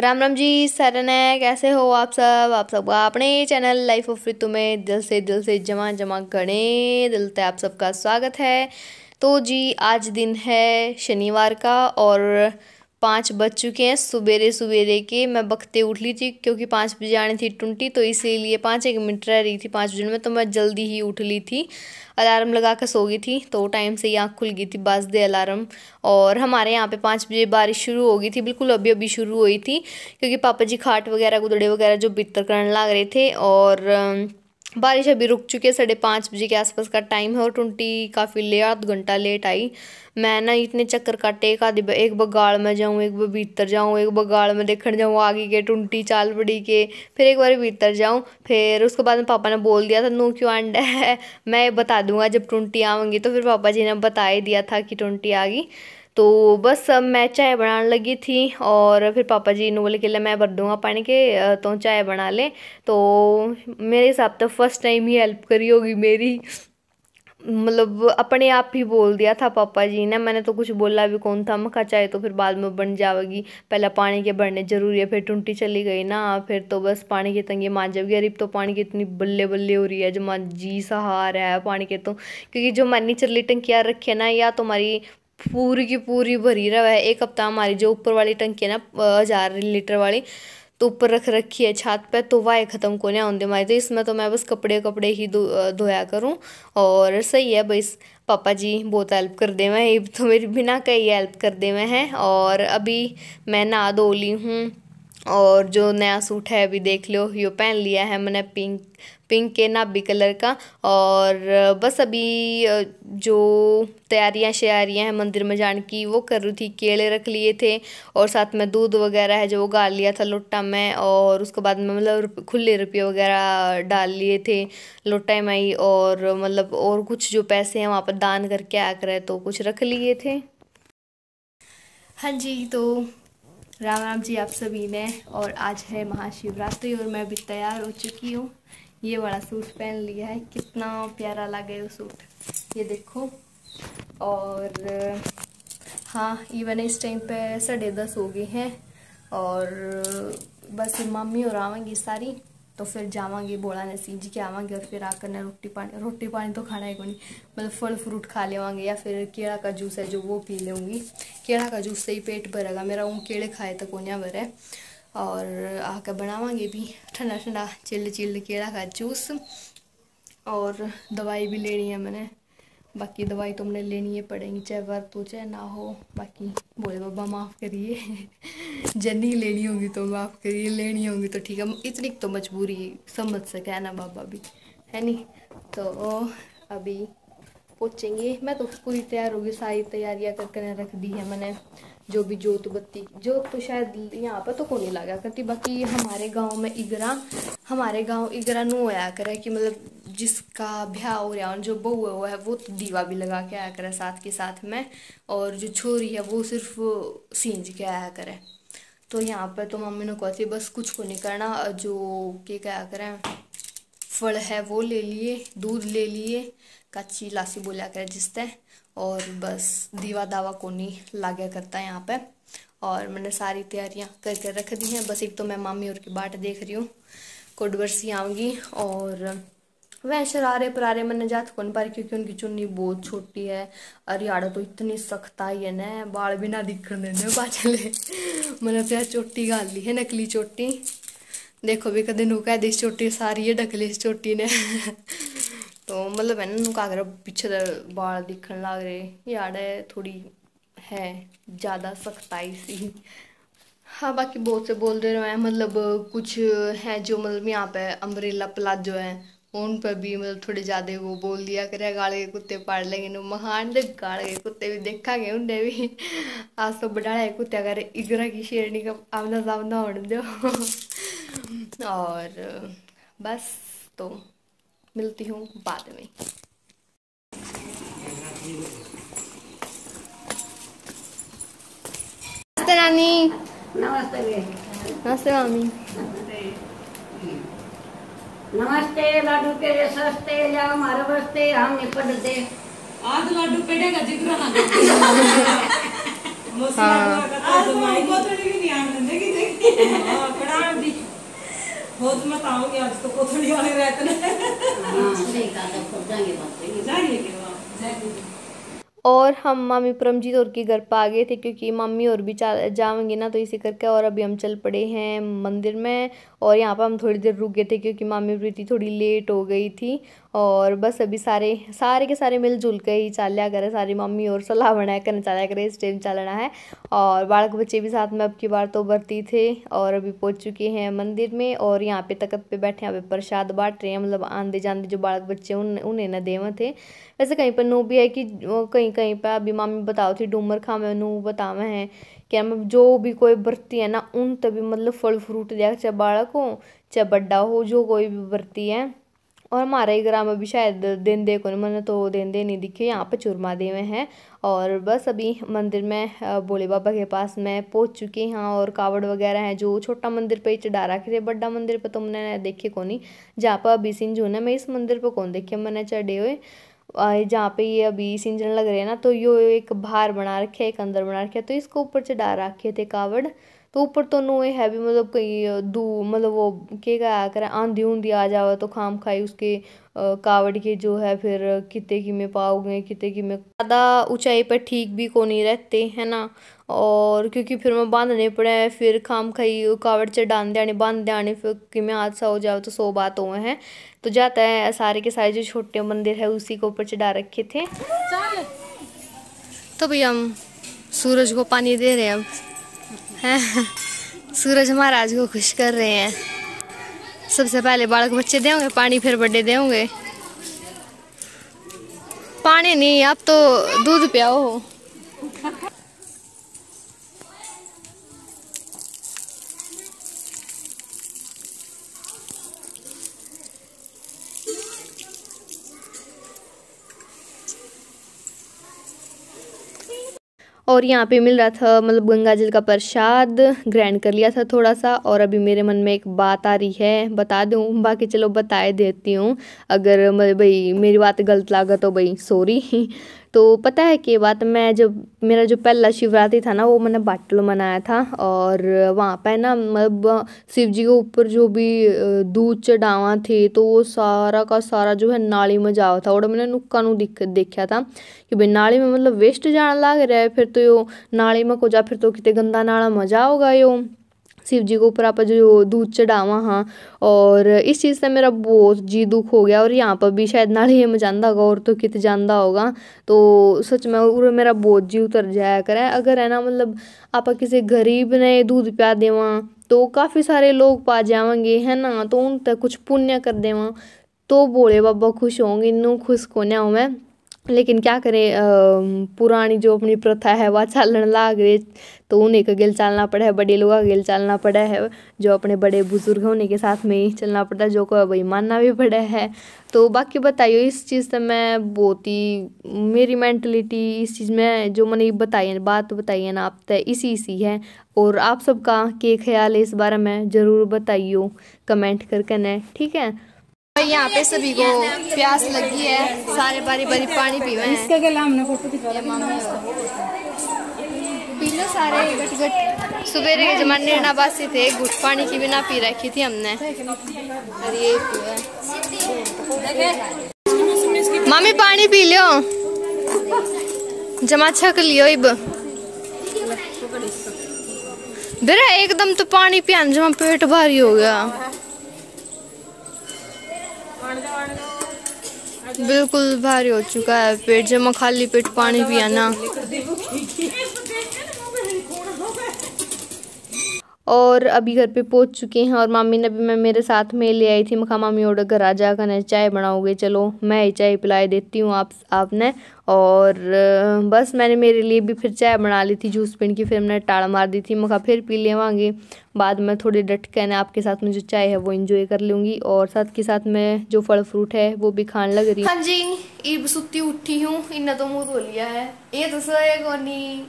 राम राम जी सरन है कैसे हो आप सब आप सबका अपने चैनल लाइफ ऑफ रितु में दिल से दिल से जमा जमा गणे दिल से आप सबका स्वागत है तो जी आज दिन है शनिवार का और पाँच बज चुके हैं सवेरे सवेरे के मैं बखते उठ ली थी क्योंकि पाँच बजे आनी थी ट्वेंटी तो इसी लिए पाँच एक मिनट रह रही थी पाँच बजे में तो मैं जल्दी ही उठ ली थी अलार्म लगा कर सो गई थी तो टाइम से ही आँख खुल गई थी बाज दे अलार्म और हमारे यहाँ पे पाँच बजे बारिश शुरू हो गई थी बिल्कुल अभी अभी शुरू हुई थी क्योंकि पापा जी खाट वगैरह गुदड़े वगैरह जो बितर करने लग रहे थे और बारिश अभी रुक चुकी है साढ़े पाँच बजे के आसपास का टाइम है और ट्वेंटी काफ़ी ले आध घंटा लेट आई मैं ना इतने चक्कर काटे एक आधी एक बगाड़ में जाऊँ एक बार भीतर जाऊँ एक बगाड़ में देखने जाऊँ आगे के टूंटी चाल पड़ी के फिर एक बार भीतर जाऊँ फिर उसके बाद में पापा ने बोल दिया था नो क्यों एंड है मैं बता दूंगा जब टूंटी आऊँगी तो फिर पापा जी ने बता ही दिया था कि टुंटी आ गई तो बस अब मैं चाय बनाने लगी थी और फिर पापा जी ने बोले कि मैं भर दूँगा पानी के तो चाय बना लें तो मेरे हिसाब तो फर्स्ट टाइम ही हेल्प करी होगी मेरी मतलब अपने आप ही बोल दिया था पापा जी ने मैंने तो कुछ बोला भी कौन था मखा चाय तो फिर बाद में बन जाएगी पहला पानी के बढ़ने जरूरी है फिर टूटी चली गई ना फिर तो बस पानी की तंगी मान जाओगी अरे तो पानी की इतनी बल्ले बल्ले हो रही है जो मान जी सहारा है पानी के तो क्योंकि जो मैंने नीचे टंकियाँ रखी है ना या तो हमारी पूरी की पूरी भरी रहा है एक हफ्ता हमारी जो ऊपर वाली टंकी है ना हज़ार लीटर वाली तो ऊपर रख रखी है छत पे तो वाह ख़त्म को नहीं आंदे हमारे तो इसमें तो मैं बस कपड़े कपड़े ही धोया दो, करूँ और सही है बस पापा जी बहुत हेल्प कर दे मैं तो मेरी बिना कहीं हेल्प कर दे मैं है और अभी मैं नहा धो ली हूँ और जो नया सूट है अभी देख लो यो पहन लिया है मैंने पिंक पिंक के नाबी कलर का और बस अभी जो तैयारियां शयारियाँ हैं मंदिर में जाने की वो कर रही थी केले रख लिए थे और साथ में दूध वगैरह है जो वो गाल लिया था लोटा में और उसके बाद में मतलब खुले रुपये वगैरह डाल लिए थे लोटा में ही और मतलब और कुछ जो पैसे हैं वहाँ पर दान करके आकर तो कुछ रख लिए थे हाँ जी तो राम राम जी आप सभी ने और आज है महाशिवरात्रि और मैं भी तैयार हो चुकी हूँ ये बड़ा सूट पहन लिया है कितना प्यारा लगे वो सूट ये देखो और हाँ इवन इस टाइम पे साढ़े दस हो गए हैं और बस मम्मी और आवेंगी सारी तो फिर जावे ने सीज के आवेंगे और फिर आकर ना रोटी पानी रोटी पानी तो खाना ही को नहीं मतलब फल फ्रूट खा लेवांगे या फिर केड़ा का जूस है जो वो पी लेंगी केड़ा का जूस से ही पेट भरेगा मेरा ऊँ केड़े खाए तो कोनिया भर है और आकर बनावांगे भी ठंडा ठंडा चिल्ल चिल्ल केड़ा का जूस और दवाई भी लेनी है मैंने बाकी दवाई तुमने तो लेनी है पड़ेगी चाहे वर्त हो चाहे ना हो बाकी बोले बाबा माफ़ करिए जब नहीं लेनी होगी तो माफ़ करिए लेनी होगी तो ठीक है इतनी तो मजबूरी समझ सके है ना बाबा भी है नहीं तो अभी पहुँचेंगे मैं तो पूरी तैयार होगी सारी तैयारियाँ करके रख दी है मैंने जो भी जोत बत्ती जोत तो शायद यहाँ पर तो को नहीं लगा करती बाकी हमारे गांव में इगरा हमारे गांव इगरा नू होया करे कि मतलब जिसका भ्या हो रहा है जो बहू है वो है वो तो दीवा भी लगा के आया करे साथ के साथ में और जो छोरी है वो सिर्फ सींज के आया करे तो यहाँ पर तो मम्मी ने कहती बस कुछ को नहीं करना जो के क्या करें फल है वो ले लिए दूध ले लिए कच्ची लासी बोला करे जिस जिसते और बस दीवा दावा नहीं लागया करता यहाँ पर और मैंने सारी तैयारियाँ करके रख दी हैं बस एक तो मैं मामी और की बाट देख रही हूँ कोडबर सी आऊँगी और वह शरारे परारे में नजात कौन पर क्योंकि उनकी चुन्नी बहुत छोटी है हरियाणा तो इतनी सख्त आई है ना बाल भी ना दिखने देने बाचले मैंने तो यार चोटी गाल ली है नकली चोटी देखो भी कदे नुका दी चोटी सारी है ढकली इस चोटी ने तो मतलब है ना नुका कर पीछे तो बाल दिखने लग रहे यार थोड़ी है ज़्यादा सख्ताई सी हाँ बाकी बहुत से बोल रहे हैं मतलब कुछ है जो मतलब यहाँ पे अम्ब्रेला प्लाजो है उन पर भी मतलब थोड़े ज़्यादा वो बोल दिया करे गाड़े के कुत्ते पाड़ लेंगे महान दे गाड़े के कुत्ते भी देखा गए उन्हें भी आज तो बडाड़ा कुत्ते अगर इगरा की शेरनी का आमना सामना होने दो और बस तो मिलती हूँ बाद में नमस्ते नानी नमस्ते नमस्ते मामी नमस्ते लाडू के सस्ते या मरबस्ते हम निपट दे आज लाडू पेटेगा जिक्र ना हाँ। तो आज मैं कोथड़ी की नहीं आने देखी हां हाँ, कड़ा दी बहुत मत आओगे आज तो कोठड़ी वाले रहते हैं हाँ, हां नहीं का तो खुद जाएंगे बात जाएंगे के जाएंगे और हम मामी परमजीत और के घर पर आ गए थे क्योंकि मम्मी और भी जा जाएंगे ना तो इसी करके और अभी हम चल पड़े हैं मंदिर में और यहाँ पर हम थोड़ी देर रुक गए थे क्योंकि मामी प्रीति थोड़ी लेट हो गई थी और बस अभी सारे सारे के सारे मिलजुल के ही लिया करें सारी मम्मी और सलाह बनाया चाल लिया करें इस टाइम चलना है और बालक बच्चे भी साथ में अब की बार तो बरती थे और अभी पहुँच चुके हैं मंदिर में और यहाँ पे तकत पे बैठे यहाँ पे प्रसाद बांट रहे हैं मतलब आंधे जानते जो बालक बच्चे उन उन्हें न देव थे वैसे कहीं पर नू भी है कि कहीं कहीं पर अभी मामी बताओ थी डूमर खा में नू बतावे हैं कि हम जो भी कोई व्रती है ना उन तभी मतलब फल फ्रूट दिया चाहे बालक हो चाहे बड्डा हो जो कोई भी व्रती है और हमारे ग्राम में भी शायद दिन दे को मैंने तो दिन दे नहीं दिखे यहाँ पे चूरमा देवे हैं और बस अभी मंदिर में भोले बाबा के पास मैं पहुँच चुकी हाँ और कावड़ वगैरह हैं जो छोटा मंदिर पे चढ़ा रखे थे बड़ा मंदिर पे तो मैंने देखे को नहीं जहाँ पर अभी सिंह जो ना मैं इस मंदिर पर कौन देखे मैंने चढ़े हुए जहाँ पे ये अभी सिंजन लग रहे हैं ना तो यो एक बाहर बना रखे है एक अंदर बना रखे है तो इसको ऊपर चढ़ा रखे थे कावड़ तो ऊपर तो नो है भी मतलब कहीं दू मतलब वो के कहा करें आंधी उंधी आ जावे तो खाम खाई उसके कावड़ के जो है फिर कितने की में पाओगे कितने की में ज़्यादा ऊंचाई पर ठीक भी को नहीं रहते है ना और क्योंकि फिर मैं बांधने पड़े फिर खाम खाई कावड़ चढ़ान देने बांध देने फिर कि में हादसा हो जाओ तो सो बात हुए हैं तो जाता है सारे के सारे जो छोटे मंदिर है उसी के ऊपर चढ़ा रखे थे तो भैया हम सूरज को पानी दे रहे हैं अब सूरज महाराज को खुश कर रहे हैं सबसे पहले बालक बच्चे देंगे पानी फिर बड्डे देंगे पानी नहीं आप तो दूध पियाओ हो और यहाँ पे मिल रहा था मतलब गंगा जल का प्रसाद ग्रैंड कर लिया था थोड़ा सा और अभी मेरे मन में एक बात आ रही है बता दूँ बाकी चलो बताए देती हूँ अगर भाई मेरी बात गलत लगा तो भाई सॉरी तो पता है कि बात मैं जब मेरा जो पहला शिवरात्रि था ना वो मैंने बाटल मनाया था और वहाँ पर ना मतलब शिव जी के ऊपर जो भी दूध चढ़ावा थे तो वो सारा का सारा जो है नाली में जावा था और मैंने नुक्का नु दिख देखा था कि भाई नाली में मतलब वेस्ट जाने लग रहा है फिर तो यो नाली में को जा फिर तो कितने गंदा नाला मजा होगा यो शिव जी के ऊपर आप जो दूध चढ़ावा हाँ और इस चीज़ से मेरा बहुत जी दुख हो गया और यहाँ पर भी शायद नाली में जाता होगा और तो कित जाता होगा तो सच में और मेरा बहुत जी उतर जाया करे अगर है ना मतलब आप किसी गरीब ने दूध पिया देवा तो काफ़ी सारे लोग पा जावे है ना तो उन तक कुछ पुण्य कर देवा तो भोले बाबा खुश होंगे इनू खुश को हूँ मैं लेकिन क्या करें पुरानी जो अपनी प्रथा है वह चलन लाग रही तो उन्हें का गिल चलना पड़ा है बड़े लोगों का गिल चलना पड़ा है जो अपने बड़े बुजुर्ग हैं के साथ में ही चलना पड़ता है जो को वही मानना भी पड़ा है तो बाकी बताइए इस चीज़ से मैं बहुत ही मेरी मेंटलिटी इस चीज़ में जो मैंने बताई है बात बताई है ना आप तय इसी इसी है और आप सबका के ख्याल है इस बारे में ज़रूर बताइयो कमेंट करके न ठीक है भाई यहाँ पे सभी को प्यास लगी है सारे बारी बारी पानी पीवे इसका हमने फोटो ना सवेरे के जमाने नबासी थे गुट पानी की बिना पी रखी थी हमने और ये मामी पानी पी लियो जमा छक लियो इब बेरा एकदम तो पानी पियान जमा पेट भारी हो गया बिल्कुल भारी हो चुका है पेट जमा खाली पेट पानी पिया ना और अभी घर पे पहुंच चुके हैं और मामी ने भी मैं मेरे साथ में ले आई थी मखा मामी ऑर्डर आ जा कर चाय बनाओगे चलो मैं ही चाय पिलाए देती हूँ आप आपने और बस मैंने मेरे लिए भी फिर चाय बना ली थी जूस पीने की फिर मैंने टाड़ मार दी थी मखा फिर पी लेवागी बाद में थोड़ी डट ना आपके साथ में जो चाय है वो इंजॉय कर लूँगी और साथ के साथ में जो फल फ्रूट है वो भी खाने लग रही हाँ जी सुती उठी हूँ इन्हें तो मुँह धो लिया है ये तो सोएगा नहीं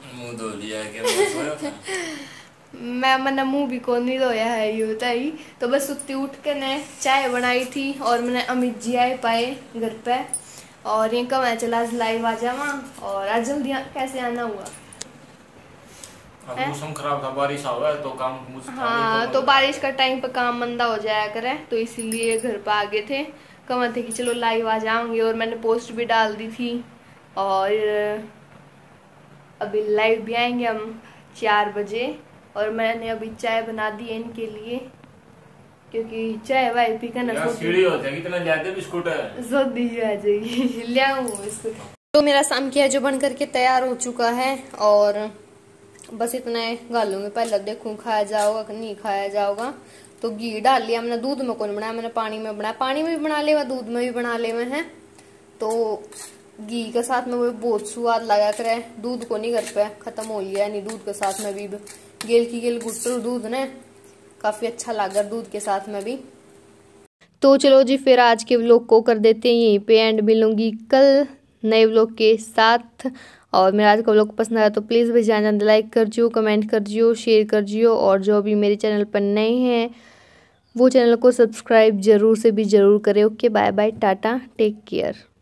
मैं मैंने मुँह भी को नहीं धोया है ये ही तो बस उतनी उठ के ने चाय बनाई थी और मैंने अमित जी आए पाए घर पे और ये कब मैं चला आज लाइव आ जावा और आज जल्दी कैसे आना हुआ मौसम खराब था बारिश आवा तो काम हाँ तो बारिश का टाइम पर काम मंदा हो जाया करे तो इसीलिए घर पर आ गए थे कमा थे कि चलो लाइव आ जाऊंगी और मैंने पोस्ट भी डाल दी थी और अभी लाइव भी आएंगे हम चार बजे और मैंने अभी चाय बना दी है इनके लिए क्योंकि चाय वाय पी का ना सीढ़ी हो जाएगी इतना ज्यादा आ जाएगी लिया तो मेरा शाम किया जो बन करके तैयार हो चुका है और बस इतना है गालों में पहले देखूँ खाया जाओगा नहीं खाया जाओगा तो घी डाल लिया मैंने दूध में कौन बनाया मैंने पानी में बनाया पानी में भी बना ले दूध में भी बना ले हुए हैं तो घी के साथ में वो बहुत स्वाद लगा कर दूध को नहीं कर पाया खत्म हो गया नहीं दूध के साथ में भी, भी गेल की गेल गुटल दूध ने काफ़ी अच्छा लागर दूध के साथ में भी तो चलो जी फिर आज के व्लॉग को कर देते हैं यहीं पे एंड मिलूंगी कल नए व्लॉग के साथ और मेरा आज का व्लॉग पसंद आया तो प्लीज़ जान जान लाइक कर जियो कमेंट कर जियो शेयर कर जियो और जो भी मेरे चैनल पर नए हैं वो चैनल को सब्सक्राइब जरूर से भी ज़रूर करें okay bye bye tata take care